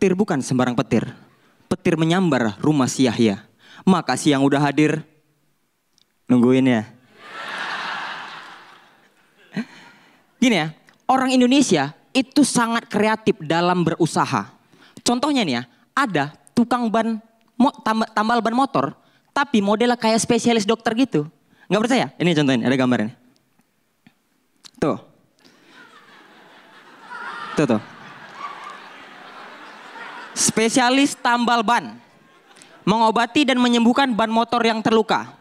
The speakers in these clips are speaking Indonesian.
Petir bukan sembarang petir. Petir menyambar rumah si Yahya. Makasih yang udah hadir. Nungguin ya. Gini ya, orang Indonesia itu sangat kreatif dalam berusaha. Contohnya nih ya, ada tukang ban tambal ban motor, tapi modelnya kayak spesialis dokter gitu. Nggak percaya? Ini contohnya, ada gambarnya. Tuh. Tuh tuh. Spesialis tambal ban. Mengobati dan menyembuhkan ban motor yang terluka.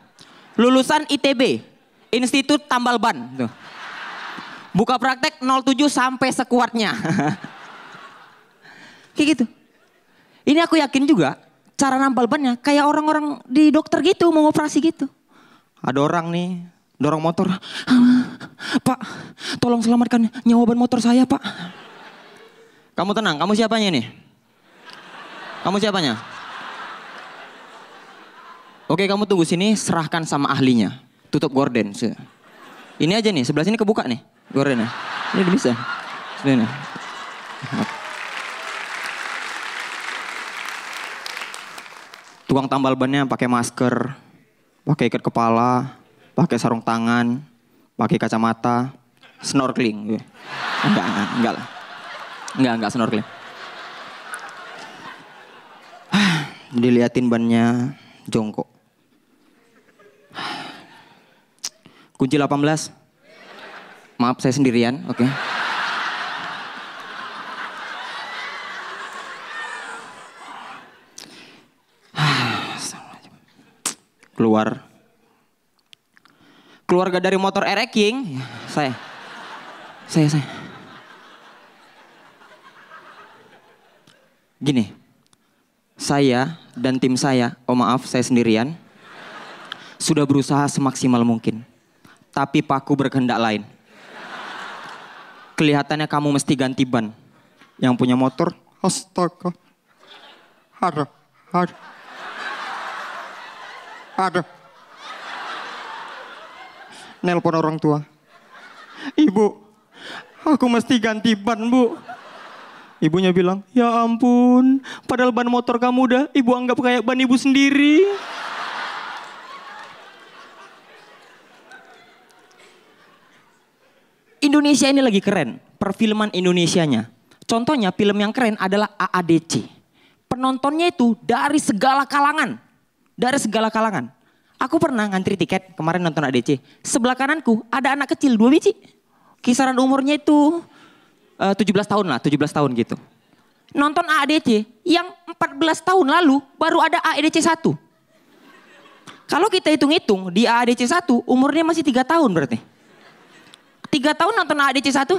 Lulusan ITB, Institut Tambal Ban. Tuh. Buka praktek 07 sampai sekuatnya. kayak gitu. Ini aku yakin juga cara nambal bannya kayak orang-orang di dokter gitu mau operasi gitu. Ada orang nih dorong motor. Pak, tolong selamatkan nyawa ban motor saya, Pak. Kamu tenang, kamu siapanya nih? Kamu siapanya? Oke, kamu tunggu sini, serahkan sama ahlinya. Tutup gorden. Ini aja nih, sebelah sini kebuka nih gordennya. Ini bisa. Sini. Tukang tambal bannya pakai masker, pakai ikat kepala, pakai sarung tangan, pakai kacamata, snorkeling. Enggak, enggak, enggak lah. Enggak, enggak snorkeling. diliatin bannya jongkok. Kunci 18. Maaf saya sendirian, oke. Okay. keluar keluarga dari motor RX King ya, saya saya saya gini saya dan tim saya, oh maaf saya sendirian, sudah berusaha semaksimal mungkin. Tapi paku berkehendak lain. Kelihatannya kamu mesti ganti ban. Yang punya motor, astaga. Ada, ada. Ada. Nelpon orang tua. Ibu, aku mesti ganti ban, Bu. Ibunya bilang, ya ampun, padahal ban motor kamu udah ibu anggap kayak ban ibu sendiri. Indonesia ini lagi keren, perfilman Indonesianya. Contohnya film yang keren adalah AADC. Penontonnya itu dari segala kalangan. Dari segala kalangan. Aku pernah ngantri tiket kemarin nonton AADC. Sebelah kananku ada anak kecil dua biji. Kisaran umurnya itu Eh, uh, 17 tahun lah, 17 tahun gitu. Nonton AADC yang 14 tahun lalu baru ada AADC 1. Kalau kita hitung-hitung di AADC 1 umurnya masih 3 tahun berarti. 3 tahun nonton AADC 1,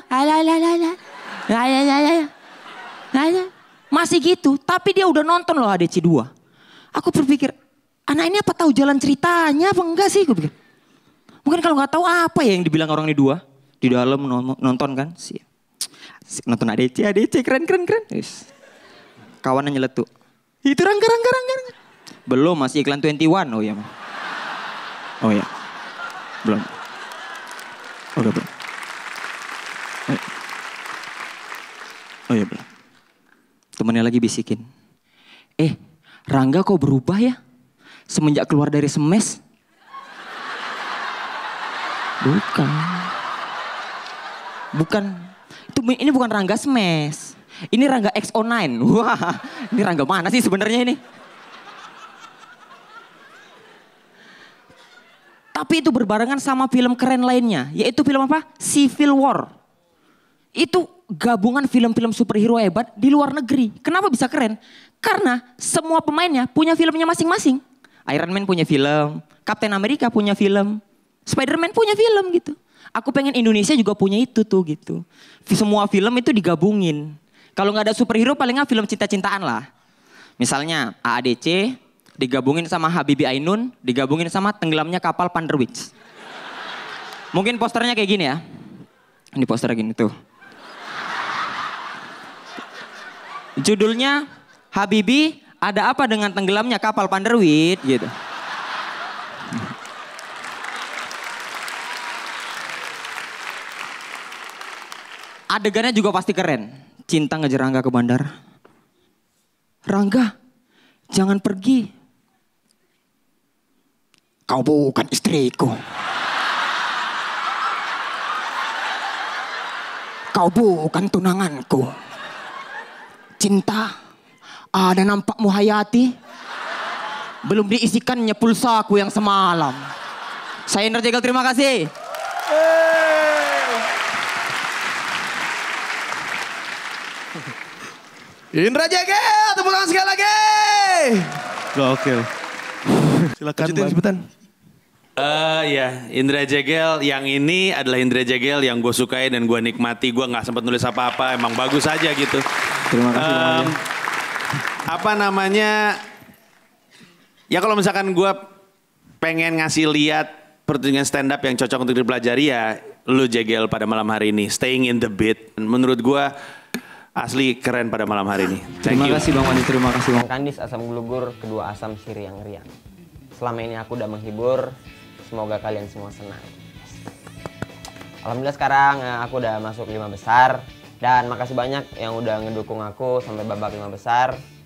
Masih gitu, tapi dia udah nonton loh AADC 2. Aku berpikir, anak ini apa tahu jalan ceritanya apa enggak sih? Gue pikir. Mungkin kalau nggak tahu apa ya yang dibilang orang ini dua. Di dalam nonton kan. sih nonton ADC, ADC keren keren keren. Yes. Kawannya nyeletuk. Itu rangga rangga rangga. Belum masih iklan 21 oh iya, Oh iya, Belum. Oh, iya belum. Oh, iya belum. Temennya lagi bisikin. Eh, Rangga kok berubah ya? Semenjak keluar dari semes? Bukan. Bukan ini bukan Rangga Smash. Ini Rangga XO9. Wah, ini Rangga mana sih sebenarnya ini? Tapi itu berbarengan sama film keren lainnya, yaitu film apa? Civil War. Itu gabungan film-film superhero hebat di luar negeri. Kenapa bisa keren? Karena semua pemainnya punya filmnya masing-masing. Iron Man punya film, Captain America punya film, Spider-Man punya film gitu. Aku pengen Indonesia juga punya itu tuh gitu. Semua film itu digabungin. Kalau nggak ada superhero paling nggak film cinta-cintaan lah. Misalnya AADC digabungin sama Habibi Ainun, digabungin sama tenggelamnya kapal Panderwich. Mungkin posternya kayak gini ya. Ini poster gini tuh. Judulnya Habibi ada apa dengan tenggelamnya kapal Panderwit gitu. Adegannya juga pasti keren. Cinta ngejar Rangga ke bandara. Rangga, jangan pergi. Kau bukan istriku. Kau bukan tunanganku. Cinta, ada nampakmu hayati. Belum diisikannya aku yang semalam. Saya Indra terima kasih. Indra Jegel, tepuk tangan sekali lagi. Gokil. Silakan Lanjutin sebutan. Uh, ya, Indra Jegel yang ini adalah Indra Jegel yang gue sukai dan gue nikmati. Gue nggak sempat nulis apa-apa, emang bagus aja gitu. Terima kasih. Um, apa namanya? Ya kalau misalkan gue pengen ngasih lihat pertunjukan stand up yang cocok untuk dipelajari ya lu Jegel pada malam hari ini. Staying in the beat. Menurut gue Asli keren pada malam hari ini. Thank terima you. kasih Bang Wani, terima kasih Bang. Kandis asam gelugur, kedua asam siri yang riang. Selama ini aku udah menghibur, semoga kalian semua senang. Alhamdulillah sekarang eh, aku udah masuk lima besar dan makasih banyak yang udah ngedukung aku sampai babak lima besar.